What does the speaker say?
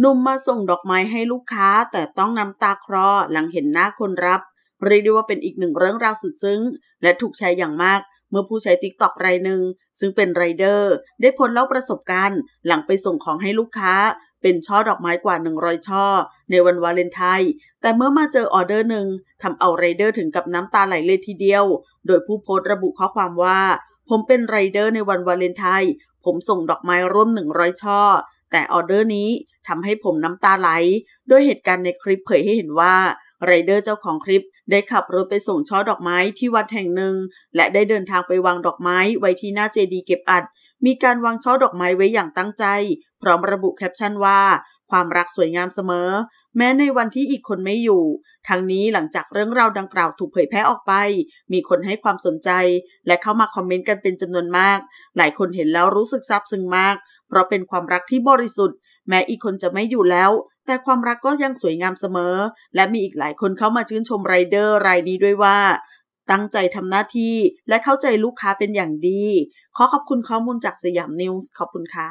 หนุ่มมาส่งดอกไม้ให้ลูกค้าแต่ต้องน้ำตาคลอหลังเห็นหน้าคนรับ เรียกได้ว่าเป็นอีกหนึ่งเรื่องราวสุดซึ้งและถูกแชร์อย่างมากเมื่อผู้ใช้ติ๊กต็อกรายหนึ่งซึ่งเป็นไรเดอร์ ได้พ้นเล่าประสบการณ์ หลังไปส่งของให้ลูกค้า เป็นช่อดอกไม้กว่า 100 ช่อในวันวาเลนไทน์แต่เมื่อมาเจอออเดอร์หนึ่งทำเอาไรเดอร์ถึงกับน้ำตาไหลเลยทีเดียว โดยผู้โพสต์ระบุข้อความว่า ผมเป็นไรเดอร์ในวันวาเลนไทน์ผมส่งดอกไม้ร่วม100ช่อแต่ออเดอร์นี้ทำให้ผมน้ำตาไหลด้วยเหตุการณ์ในคลิปเผยให้เห็นว่าไรเดอร์เจ้าของคลิปได้ขับรถไปส่งช่อดอกไม้ที่วัดแห่งหนึ่งและได้เดินทางไปวางดอกไม้ไว้ที่หน้าเจดีเก็บอัด มีการวางช่อดอกไม้ไว้อย่างตั้งใจ พร้อมระบุแคปชั่นว่า ความรักสวยงามเสมอ แม้ในวันที่อีกคนไม่อยู่ ทั้งนี้หลังจากเรื่องราวดังกล่าวถูกเผยแพร่ออกไป มีคนให้ความสนใจ และเข้ามาคอมเมนต์กันเป็นจำนวนมาก หลายคนเห็นแล้วรู้สึกซาบซึ้งมากเพราะเป็นความรักที่บริสุทธิ์แม้อีกคนจะไม่อยู่แล้ว แต่ความรักก็ยังสวยงามเสมอ และมีอีกหลายคนเข้ามาชื่นชมไรเดอร์รายนี้ด้วยว่า ตั้งใจทำหน้าที่และเข้าใจลูกค้าเป็นอย่างดี ขอขอบคุณข้อมูลจากสยามนิวส์ ขอบคุณค่ะ